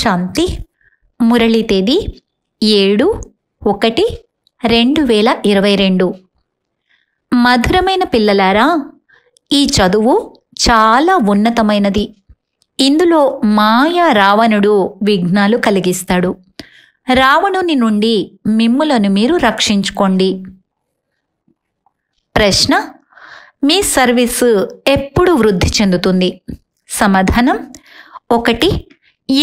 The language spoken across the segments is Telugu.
శాంతి మురళీ తేదీ ఏడు ఒకటి రెండు వేల ఇరవై రెండు మధురమైన పిల్లలారా ఈ చదువు చాలా ఉన్నతమైనది ఇందులో మాయా రావణుడు విఘ్నాలు కలిగిస్తాడు రావణుని నుండి మిమ్ములను మీరు రక్షించుకోండి ప్రశ్న మీ సర్వీసు ఎప్పుడు వృద్ధి చెందుతుంది సమాధానం ఒకటి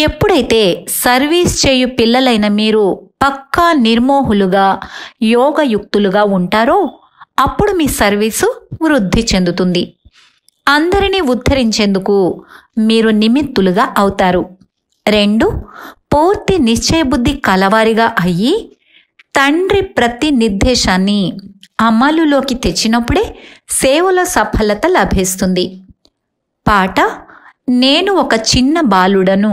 ఎప్పుడైతే సర్వీస్ చేయు పిల్లలైన మీరు పక్కా నిర్మోహులుగా యోగయుక్తులుగా ఉంటారో అప్పుడు మీ సర్వీసు వృద్ధి చెందుతుంది అందరినీ ఉద్ధరించేందుకు మీరు నిమిత్తులుగా అవుతారు రెండు పూర్తి నిశ్చయబుద్ధి కలవారిగా అయ్యి తండ్రి ప్రతి నిర్దేశాన్ని అమలులోకి తెచ్చినప్పుడే సేవలో సఫలత లభిస్తుంది పాట నేను ఒక చిన్న బాలుడను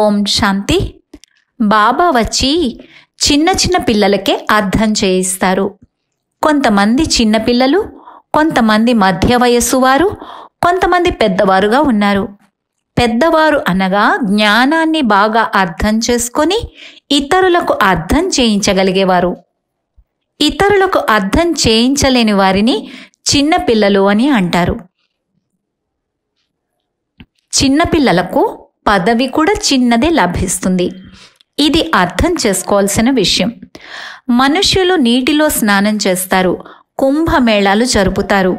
ఓం శాంతి బాబా వచ్చి చిన్న చిన్న పిల్లలకే అర్థం చేయిస్తారు కొంతమంది చిన్నపిల్లలు కొంతమంది మధ్య వయస్సు వారు కొంతమంది పెద్దవారుగా ఉన్నారు పెద్దవారు అనగా జ్ఞానాన్ని బాగా అర్థం చేసుకొని ఇతరులకు అర్థం చేయించగలిగేవారు ఇతరులకు అర్థం చేయించలేని వారిని చిన్నపిల్లలు అని అంటారు చిన్నపిల్లలకు పదవి కూడా చిన్నదే లభిస్తుంది ఇది అర్థం చేసుకోవాల్సిన విషయం మనుషులు నీటిలో స్నానం చేస్తారు కుంభమేళాలు జరుపుతారు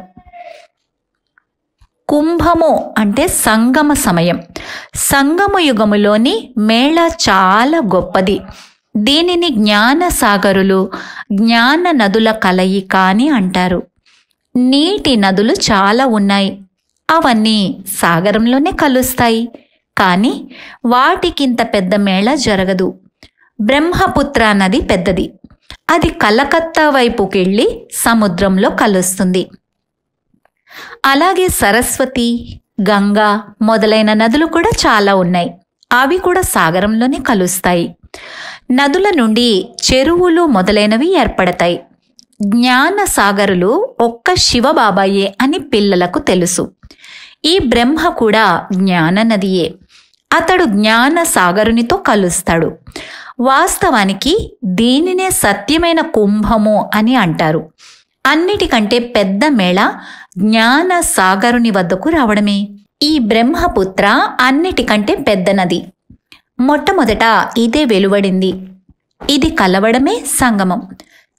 కుంభము అంటే సంగమ సమయం సంగమ యుగములోని మేళ చాలా గొప్పది దీనిని జ్ఞాన సాగరులు జ్ఞాన నదుల కలయిక అని అంటారు నీటి నదులు చాలా ఉన్నాయి అవన్నీ సాగరంలోనే కలుస్తాయి కానీ వాటికింత పెద్ద మేళ జరగదు బ్రహ్మపుత్ర నది పెద్దది అది కలకత్తా వైపుకెళ్ళి సముద్రంలో కలుస్తుంది అలాగే సరస్వతి గంగా మొదలైన నదులు కూడా చాలా ఉన్నాయి అవి కూడా సాగరంలోనే కలుస్తాయి నదుల నుండి చెరువులు మొదలైనవి ఏర్పడతాయి జ్ఞాన సాగరులు ఒక్క శివబాబాయే అని పిల్లలకు తెలుసు ఈ బ్రహ్మ కూడా జ్ఞాన నదియే అతడు జ్ఞాన సాగరునితో కలుస్తాడు వాస్తవానికి దీనినే సత్యమైన కుంభము అని అంటారు అన్నిటికంటే పెద్ద మేళ జ్ఞాన సాగరుని వద్దకు రావడమే ఈ బ్రహ్మపుత్ర అన్నిటికంటే పెద్ద నది మొట్టమొదట ఇదే వెలువడింది ఇది కలవడమే సంగమం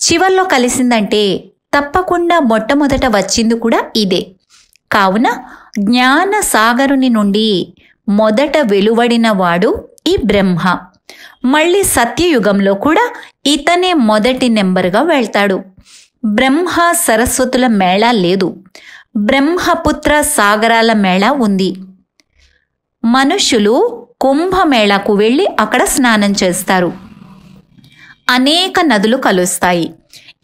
చివర్లో కలిసిందంటే తప్పకుండా మొట్టమొదట వచ్చింది కూడా ఇదే కావున జ్ఞాన సాగరుని నుండి మొదట వెలువడినవాడు ఈ బ్రహ్మ మళ్ళీ సత్యయుగంలో కూడా ఇతనే మొదటి నెంబర్గా వెళ్తాడు బ్రహ్మ సరస్వతుల మేళా లేదు బ్రహ్మపుత్ర సాగరాల మేళా ఉంది మనుషులు కుంభమేళకు వెళ్ళి అక్కడ స్నానం చేస్తారు అనేక నదులు కలుస్తాయి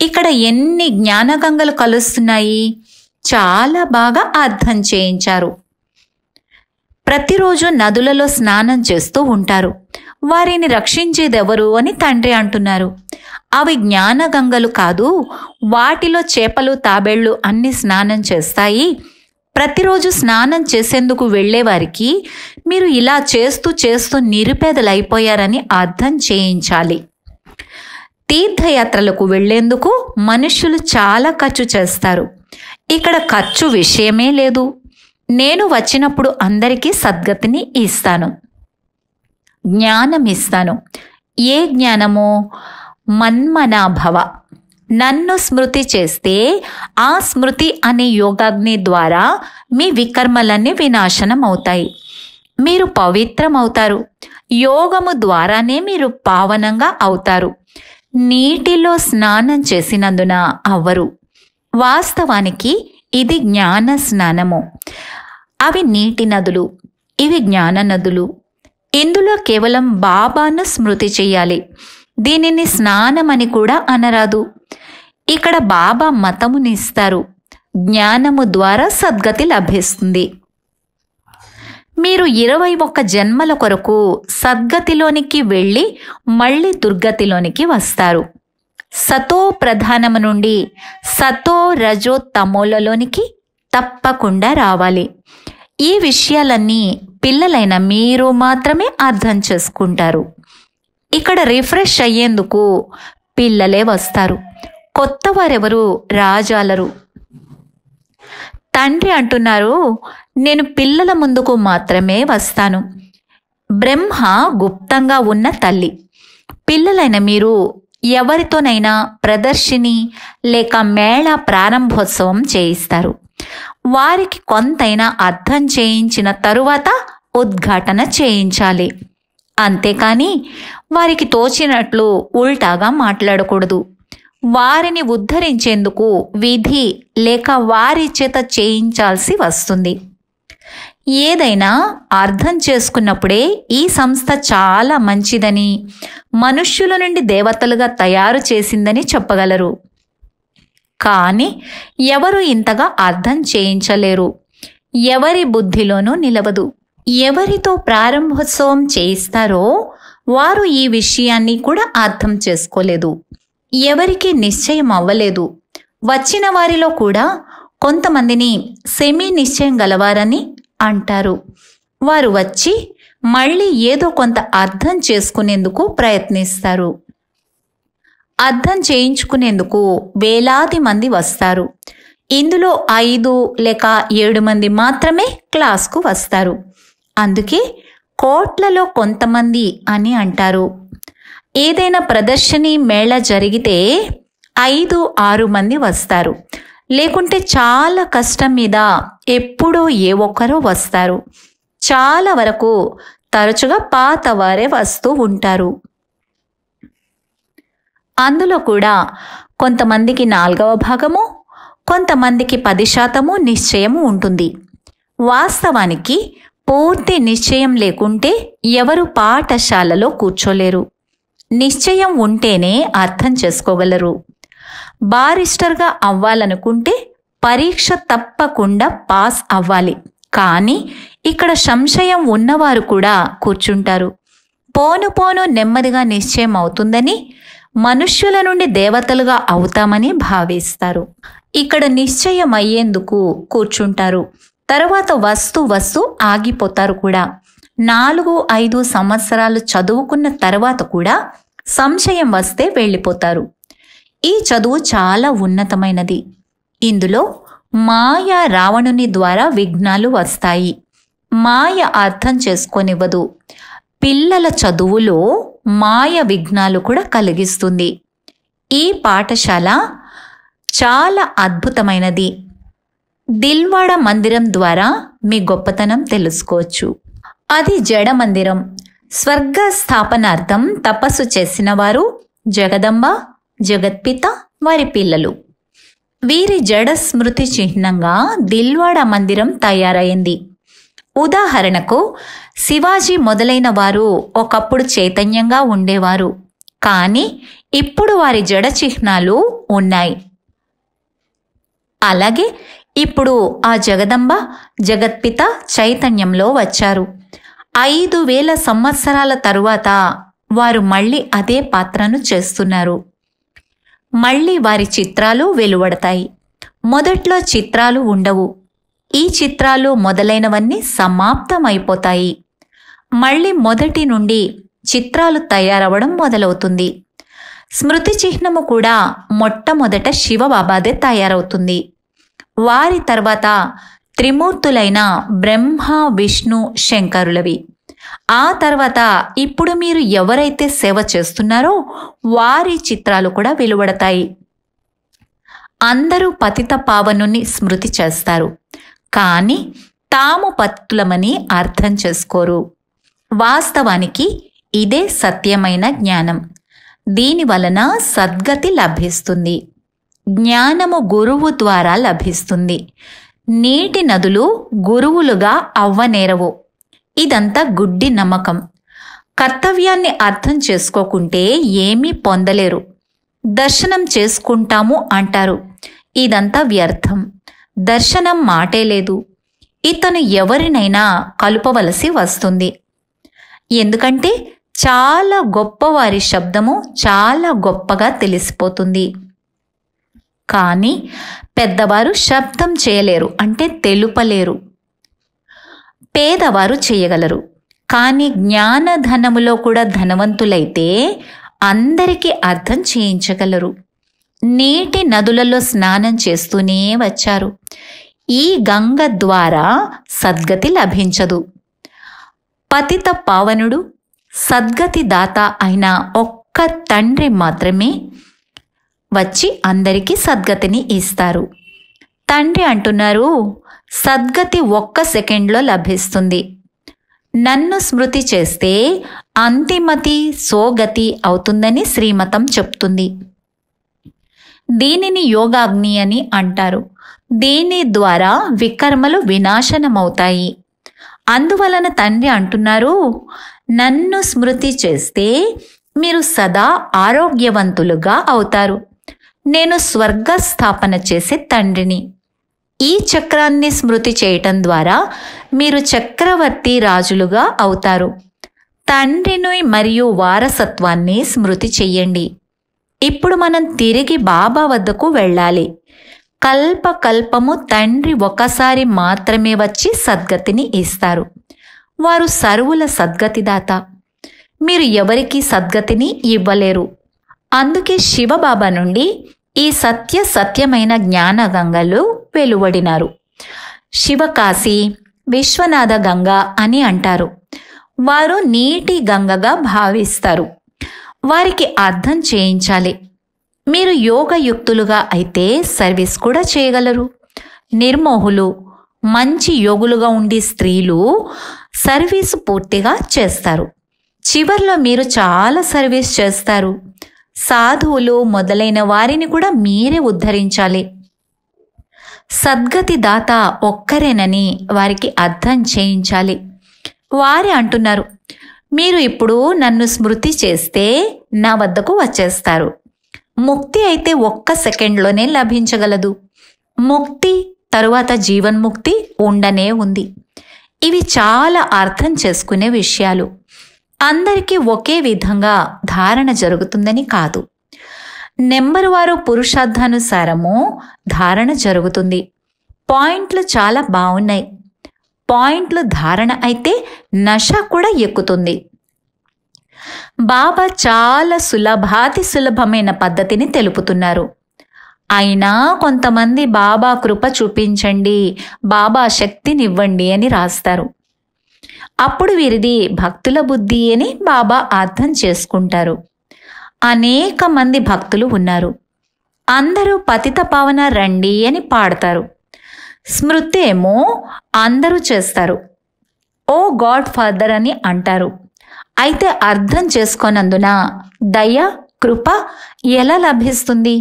ఇక్కడ ఎన్ని జ్ఞానగంగలు కలుస్తున్నాయి చాలా బాగా అర్థం చేయించారు ప్రతిరోజు నదులలో స్నానం చేస్తూ ఉంటారు వారిని రక్షించేదెవరు అని తండ్రి అంటున్నారు అవి జ్ఞానగంగలు కాదు వాటిలో చేపలు తాబేళ్లు అన్ని స్నానం చేస్తాయి ప్రతిరోజు స్నానం చేసేందుకు వెళ్ళేవారికి మీరు ఇలా చేస్తూ చేస్తూ నిరుపేదలైపోయారని అర్థం చేయించాలి తీర్థయాత్రలకు వెళ్లేందుకు మనుషులు చాలా ఖర్చు చేస్తారు ఇక్కడ ఖర్చు విషయమే లేదు నేను వచ్చినప్పుడు అందరికీ సద్గతిని ఇస్తాను జ్ఞానం ఇస్తాను ఏ జ్ఞానము మన్మనాభవ నన్ను స్మృతి చేస్తే ఆ స్మృతి అనే యోగాగ్ని ద్వారా మీ వికర్మలన్నీ వినాశనం అవుతాయి మీరు పవిత్రమవుతారు యోగము ద్వారానే మీరు పావనంగా అవుతారు నీటిలో స్నానం చేసినందున అవ్వరు వాస్తవానికి ఇది జ్ఞాన స్నానము అవి నీటి నదులు ఇవి జ్ఞాన నదులు ఇందులో కేవలం బాబాను స్మృతి చేయాలి దీనిని స్నానమని కూడా అనరాదు ఇక్కడ బాబా మతమునిస్తారు ఇస్తారు జ్ఞానము ద్వారా సద్గతి లభిస్తుంది మీరు ఇరవై ఒక్క జన్మల కొరకు సద్గతిలోనికి వెళ్ళి మళ్ళీ దుర్గతిలోనికి వస్తారు సతో ప్రధానము నుండి సతో రజో తమోలలోనికి తప్పకుండా రావాలి ఈ విషయాలన్నీ పిల్లలైన మీరు మాత్రమే అర్థం చేసుకుంటారు ఇక్కడ రిఫ్రెష్ అయ్యేందుకు పిల్లలే వస్తారు కొత్త వారెవరు రాజాలరు తండ్రి అంటున్నారు నేను పిల్లల ముందుకు మాత్రమే వస్తాను బ్రహ్మ గుప్తంగా ఉన్న తల్లి పిల్లలైన మీరు ఎవరితోనైనా ప్రదర్శిని లేక మేళ ప్రారంభోత్సవం చేయిస్తారు వారికి కొంతైనా అర్థం చేయించిన తరువాత ఉద్ఘాటన చేయించాలి అంతేకాని వారికి తోచినట్లు ఉల్టాగా మాట్లాడకూడదు వారిని ఉద్ధరించేందుకు విధి లేక వారి చేత చేయించాల్సి వస్తుంది ఏదైనా అర్థం చేసుకున్నప్పుడే ఈ సంస్థ చాలా మంచిదని మనుష్యుల నుండి దేవతలుగా తయారు చేసిందని చెప్పగలరు కానీ ఎవరు ఇంతగా అర్థం చేయించలేరు ఎవరి బుద్ధిలోనూ నిలవదు ఎవరితో ప్రారంభోత్సవం చేయిస్తారో వారు ఈ విషయాన్ని కూడా అర్థం చేసుకోలేదు ఎవరికి నిశ్చయం అవ్వలేదు వచ్చిన వారిలో కూడా కొంతమందిని సెమీ నిశ్చయం గలవారని అంటారు వారు వచ్చి మళ్ళీ ఏదో కొంత అర్థం చేసుకునేందుకు ప్రయత్నిస్తారు అర్థం చేయించుకునేందుకు వేలాది మంది వస్తారు ఇందులో ఐదు లేక ఏడు మంది మాత్రమే క్లాస్కు వస్తారు అందుకే కోట్లలో కొంతమంది అని అంటారు ఏదైనా ప్రదర్శని మేళ జరిగితే ఐదు ఆరు మంది వస్తారు లేకుంటే చాలా కష్టం మీద ఎప్పుడో ఏ ఒక్కరో వస్తారు చాలా వరకు తరచుగా పాత వారే వస్తూ ఉంటారు అందులో కూడా కొంతమందికి నాలుగవ భాగము కొంతమందికి పది శాతము నిశ్చయము ఉంటుంది వాస్తవానికి పూర్తి నిశ్చయం లేకుంటే ఎవరు పాఠశాలలో కూర్చోలేరు నిశ్చయం ఉంటేనే అర్థం చేసుకోగలరు బారిస్టర్గా అవ్వాలనుకుంటే పరీక్ష తప్పకుండా పాస్ అవ్వాలి కానీ ఇక్కడ సంశయం ఉన్నవారు కూడా కూర్చుంటారు పోను పోను నెమ్మదిగా నిశ్చయం అవుతుందని మనుష్యుల నుండి దేవతలుగా అవుతామని భావిస్తారు ఇక్కడ నిశ్చయం అయ్యేందుకు కూర్చుంటారు తర్వాత వస్తు వస్తు ఆగిపోతారు కూడా నాలుగు ఐదు సంవత్సరాలు చదువుకున్న తర్వాత కూడా సంశయం వస్తే వెళ్ళిపోతారు ఈ చదువు చాలా ఉన్నతమైనది ఇందులో మాయ రావణుని ద్వారా విఘ్నాలు వస్తాయి మాయ అర్థం చేసుకొనివ్వదు పిల్లల చదువులో మాయ విఘ్నాలు కూడా కలిగిస్తుంది ఈ పాఠశాల చాలా అద్భుతమైనది దిల్వాడ మందిరం ద్వారా మీ గొప్పతనం తెలుసుకోవచ్చు అది జడ మందిరం స్వర్గ స్థాపనార్థం తపస్సు చేసిన వారు జగదంబ జగత్పిత వారి పిల్లలు వీరి జడ స్మృతి చిహ్నంగా దిల్వాడ మందిరం తయారైంది ఉదాహరణకు శివాజీ మొదలైన వారు ఒకప్పుడు చైతన్యంగా ఉండేవారు కానీ ఇప్పుడు వారి జడ చిహ్నాలు ఉన్నాయి అలాగే ఇప్పుడు ఆ జగదంబ జగత్పిత చైతన్యంలో వచ్చారు ఐదు వేల సంవత్సరాల తరువాత వారు మళ్ళీ అదే పాత్రను చేస్తున్నారు మళ్లీ వారి చిత్రాలు వెలువడతాయి మొదట్లో చిత్రాలు ఉండవు ఈ చిత్రాలు మొదలైనవన్నీ సమాప్తమైపోతాయి మళ్ళీ మొదటి నుండి చిత్రాలు తయారవడం మొదలవుతుంది స్మృతి చిహ్నము కూడా మొట్టమొదట శివబాబాదే తయారవుతుంది వారి తర్వాత త్రిమూర్తులైన బ్రహ్మ విష్ణు శంకరులవి ఆ తర్వాత ఇప్పుడు మీరు ఎవరైతే సేవ చేస్తున్నారో వారి చిత్రాలు కూడా వెలువడతాయి అందరూ పతిత పావనుని స్మృతి చేస్తారు కానీ తాము పతితులమని అర్థం చేసుకోరు వాస్తవానికి ఇదే సత్యమైన జ్ఞానం దీని వలన సద్గతి లభిస్తుంది జ్ఞానము గురువు ద్వారా లభిస్తుంది నీటి నదులు గురువులుగా అవ్వనేరవు ఇదంతా గుడ్డి నమ్మకం కర్తవ్యాన్ని అర్థం చేసుకోకుంటే ఏమీ పొందలేరు దర్శనం చేసుకుంటాము అంటారు ఇదంతా వ్యర్థం దర్శనం మాటే లేదు ఇతను ఎవరినైనా కలుపవలసి వస్తుంది ఎందుకంటే చాలా గొప్పవారి శబ్దము చాలా గొప్పగా తెలిసిపోతుంది కానీ పెద్దవారు శబ్దం చేయలేరు అంటే తెలుపలేరు పేదవారు చేయగలరు కానీ జ్ఞానధనములో కూడా ధనవంతులైతే అందరికీ అర్థం చేయించగలరు నీటి నదులలో స్నానం చేస్తూనే వచ్చారు ఈ గంగ ద్వారా సద్గతి లభించదు పతిత పావనుడు సద్గతి దాత అయిన ఒక్క తండ్రి మాత్రమే వచ్చి అందరికీ సద్గతిని ఇస్తారు తండ్రి అంటున్నారు సద్గతి ఒక్క సెకండ్లో లభిస్తుంది నన్ను స్మృతి చేస్తే అంతిమతి సోగతి అవుతుందని శ్రీమతం చెప్తుంది దీనిని యోగాగ్ని అని అంటారు దీని ద్వారా వికర్మలు వినాశనమవుతాయి అందువలన తండ్రి అంటున్నారు నన్ను స్మృతి చేస్తే మీరు సదా ఆరోగ్యవంతులుగా అవుతారు నేను స్వర్గ స్థాపన చేసే తండ్రిని ఈ చక్రాన్ని స్మృతి చేయటం ద్వారా మీరు చక్రవర్తి రాజులుగా అవుతారు తండ్రిని మరియు వారసత్వాన్ని స్మృతి చెయ్యండి ఇప్పుడు మనం తిరిగి బాబా వద్దకు వెళ్ళాలి కల్ప కల్పము తండ్రి ఒకసారి మాత్రమే వచ్చి సద్గతిని ఇస్తారు వారు సర్వుల సద్గతిదాత మీరు ఎవరికీ సద్గతిని ఇవ్వలేరు అందుకే శివబాబా నుండి ఈ సత్య సత్యమైన జ్ఞాన గంగలు వెలువడినారు శివకాశి విశ్వనాథ గంగ అని అంటారు వారు నీటి గంగగా భావిస్తారు వారికి అర్థం చేయించాలి మీరు యోగయుక్తులుగా అయితే సర్వీస్ కూడా చేయగలరు నిర్మోహులు మంచి యోగులుగా ఉండి స్త్రీలు సర్వీసు పూర్తిగా చేస్తారు చివర్లో మీరు చాలా సర్వీస్ చేస్తారు సాధువులు మొదలైన వారిని కూడా మీరే ఉద్ధరించాలి సద్గతి దాత ఒక్కరేనని వారికి అర్థం చేయించాలి వారే అంటున్నారు మీరు ఇప్పుడు నన్ను స్మృతి చేస్తే నా వద్దకు వచ్చేస్తారు ముక్తి అయితే ఒక్క సెకండ్లోనే లభించగలదు ముక్తి తరువాత జీవన్ముక్తి ఉండనే ఉంది ఇవి చాలా అర్థం చేసుకునే విషయాలు అందరికీ ఒకే విధంగా ధారణ జరుగుతుందని కాదు నెంబర్ వారు పురుషార్థానుసారము ధారణ జరుగుతుంది పాయింట్లు చాలా బాగున్నాయి పాయింట్లు ధారణ అయితే నష కూడా ఎక్కుతుంది బాబా చాలా సులభాతి సులభమైన పద్ధతిని తెలుపుతున్నారు అయినా కొంతమంది బాబా కృప చూపించండి బాబా శక్తినివ్వండి అని రాస్తారు అప్పుడు వీరిది భక్తుల బుద్ధి అని బాబా అర్థం చేసుకుంటారు అనేక మంది భక్తులు ఉన్నారు అందరూ పతిత పావన రండి అని పాడతారు స్మృతి ఏమో అందరూ చేస్తారు ఓ గాడ్ ఫాదర్ అని అంటారు అయితే అర్థం చేసుకోనందున దయ కృప ఎలా లభిస్తుంది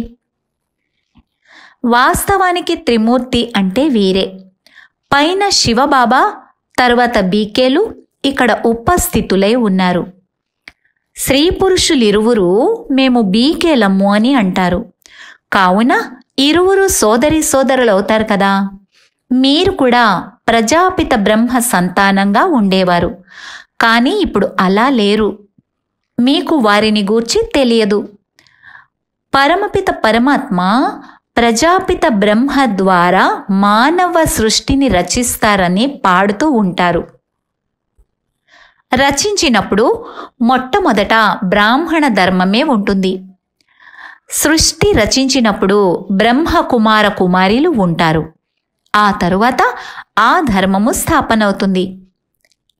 వాస్తవానికి త్రిమూర్తి అంటే వీరే పైన శివబాబా తరువాత బీకేలు ఇక్కడ ఉపస్థితులై ఉన్నారు స్త్రీ పురుషులిరువురు మేము బీకేలమ్ము అని అంటారు కావున ఇరువురు సోదరి సోదరులు అవుతారు కదా మీరు కూడా ప్రజాపిత బ్రహ్మ సంతానంగా ఉండేవారు కానీ ఇప్పుడు అలా లేరు మీకు వారిని గూర్చి తెలియదు పరమపిత పరమాత్మ ప్రజాపిత బ్రహ్మ ద్వారా మానవ సృష్టిని రచిస్తారని పాడుతూ ఉంటారు రచించినప్పుడు మొట్టమొదట బ్రాహ్మణ ధర్మమే ఉంటుంది సృష్టి రచించినప్పుడు బ్రహ్మ కుమార కుమారిలు ఉంటారు ఆ తరువాత ఆ ధర్మము స్థాపనవుతుంది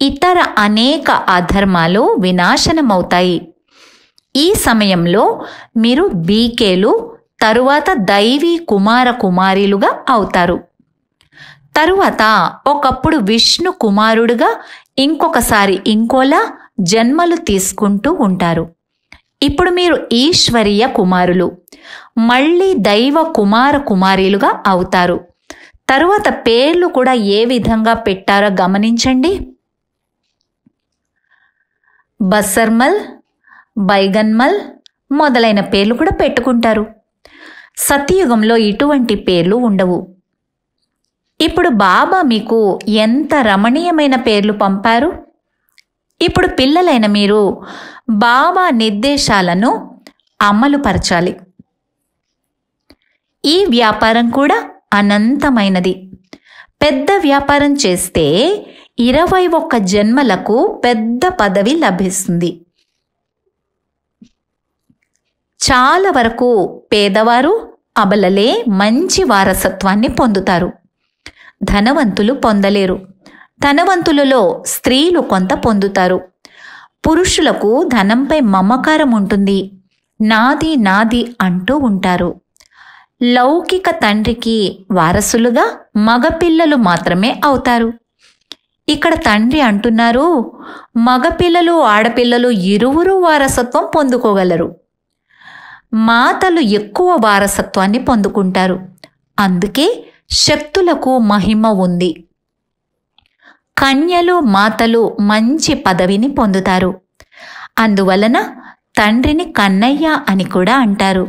ఇతర అనేక అధర్మాలు వినాశనమవుతాయి ఈ సమయంలో మీరు బీకేలు తరువాత దైవీ కుమార కుమారిలుగా అవుతారు తరువాత ఒకప్పుడు విష్ణు కుమారుడుగా ఇంకొకసారి ఇంకోలా జన్మలు తీసుకుంటూ ఉంటారు ఇప్పుడు మీరు ఈశ్వరీయ కుమారులు మళ్ళీ దైవ కుమార కుమారీలుగా అవుతారు తరువాత పేర్లు కూడా ఏ విధంగా పెట్టారో గమనించండి బస్సర్మల్ బైగన్మల్ మొదలైన పేర్లు కూడా పెట్టుకుంటారు సత్యయుగంలో ఇటువంటి పేర్లు ఉండవు ఇప్పుడు బాబా మీకు ఎంత రమణీయమైన పేర్లు పంపారు ఇప్పుడు పిల్లలైన మీరు బాబా నిర్దేశాలను అమలుపరచాలి ఈ వ్యాపారం కూడా అనంతమైనది పెద్ద వ్యాపారం చేస్తే ఇరవై ఒక్క జన్మలకు పెద్ద పదవి లభిస్తుంది చాలా వరకు పేదవారు అబలలే మంచి వారసత్వాన్ని పొందుతారు ధనవంతులు పొందలేరు ధనవంతులలో స్త్రీలు కొంత పొందుతారు పురుషులకు ధనంపై మమకారం ఉంటుంది నాది నాది అంటూ ఉంటారు లౌకిక తండ్రికి వారసులుగా మగపిల్లలు మాత్రమే అవుతారు ఇక్కడ తండ్రి అంటున్నారు మగపిల్లలు ఆడపిల్లలు ఇరువురు వారసత్వం పొందుకోగలరు మాతలు ఎక్కువ వారసత్వాన్ని పొందుకుంటారు అందుకే శక్తులకు మహిమ ఉంది కన్యలు మాతలు మంచి పదవిని పొందుతారు అందువలన తండ్రిని కన్నయ్య అని కూడా అంటారు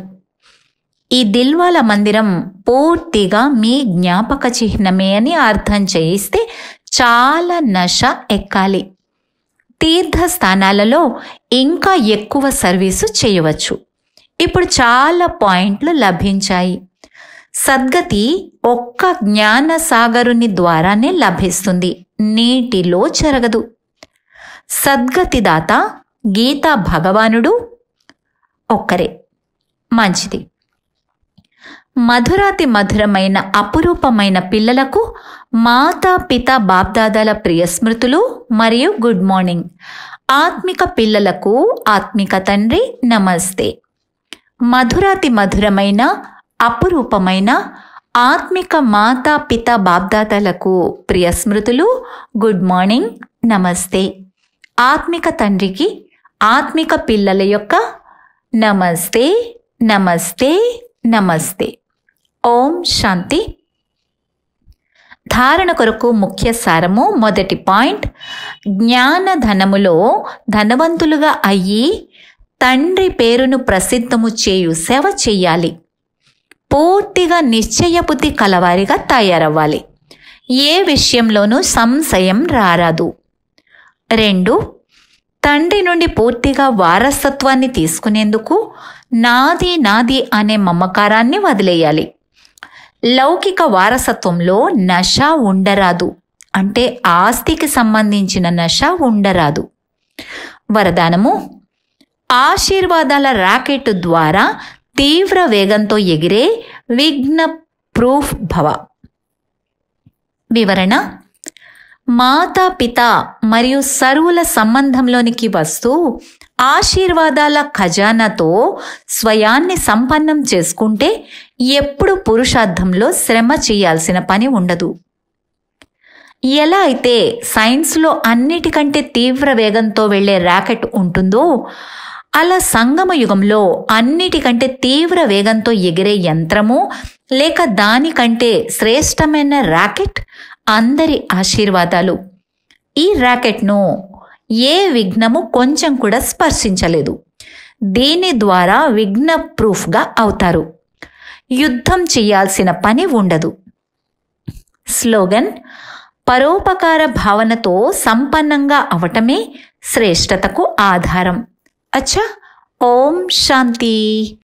ఈ దిల్వాల మందిరం పూర్తిగా మీ జ్ఞాపక చిహ్నమే అని అర్థం చేయిస్తే చాలా నష ఎక్కాలి తీర్థ స్థానాలలో ఇంకా ఎక్కువ సర్వీసు చేయవచ్చు ఇప్పుడు చాలా పాయింట్లు లభించాయి సద్గతి ఒక్క జ్ఞాన సాగరుని ద్వారానే లభిస్తుంది నీటిలో జరగదు సద్గతిదాత గీతా భగవానుడు ఒక్కరే మంచిది మధురాతి మధురమైన అపురూపమైన పిల్లలకు మాతా పిత బాప్దాదాల ప్రియ స్మృతులు మరియు గుడ్ మార్నింగ్ ఆత్మిక పిల్లలకు ఆత్మిక తండ్రి నమస్తే మధురాతి మధురమైన అపురూపమైన ఆత్మిక మాతా పిత బాబ్దాతలకు ప్రియ స్మృతులు గుడ్ మార్నింగ్ నమస్తే ఆత్మిక తండ్రికి ఆత్మిక పిల్లల యొక్క నమస్తే నమస్తే నమస్తే ఓం శాంతి ధారణ కొరకు ముఖ్య సారము మొదటి పాయింట్ జ్ఞాన ధనములో ధనవంతులుగా అయ్యి తండ్రి పేరును ప్రసిద్ధము చేయు సేవ చెయ్యాలి పూర్తిగా నిశ్చయబుద్ధి కలవారిగా తయారవ్వాలి ఏ విషయంలోనూ సంశయం రారాదు రెండు తండ్రి నుండి పూర్తిగా వారసత్వాన్ని తీసుకునేందుకు నాది నాది అనే మమకారాన్ని వదిలేయాలి లౌకిక వారసత్వంలో నష ఉండరాదు అంటే ఆస్తికి సంబంధించిన నష ఉండరాదు వరదానము ఆశీర్వాదాల రాకెట్ ద్వారా తీవ్ర వేగంతో ఎగిరే విఘ్న ప్రూఫ్ భవ వివరణ మాతా పిత మరియు సరువుల సంబంధంలోనికి వస్తూ ఆశీర్వాదాల ఖజానాతో స్వయాన్ని సంపన్నం చేసుకుంటే ఎప్పుడు పురుషార్థంలో శ్రమ చేయాల్సిన పని ఉండదు ఎలా అయితే సైన్స్లో అన్నిటికంటే తీవ్ర వేగంతో వెళ్లే ర్యాకెట్ ఉంటుందో అలా సంగమ యుగంలో అన్నిటికంటే తీవ్ర వేగంతో ఎగిరే యంత్రము లేక దానికంటే శ్రేష్టమైన ర్యాకెట్ అందరి ఆశీర్వాదాలు ఈ ర్యాకెట్ను ఏ విఘ్నము కొంచెం కూడా స్పర్శించలేదు దీని ద్వారా విఘ్న ప్రూఫ్గా అవుతారు యుద్ధం చేయాల్సిన పని ఉండదు స్లోగన్ పరోపకార భావనతో సంపన్నంగా అవటమే శ్రేష్టతకు ఆధారం अच्छा ओम शांति